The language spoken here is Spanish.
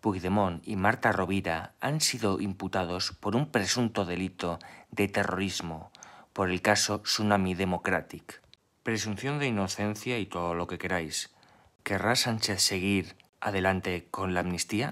Puigdemont y Marta Rovira han sido imputados por un presunto delito de terrorismo por el caso Tsunami Democratic. Presunción de inocencia y todo lo que queráis. ¿Querrá Sánchez seguir adelante con la amnistía?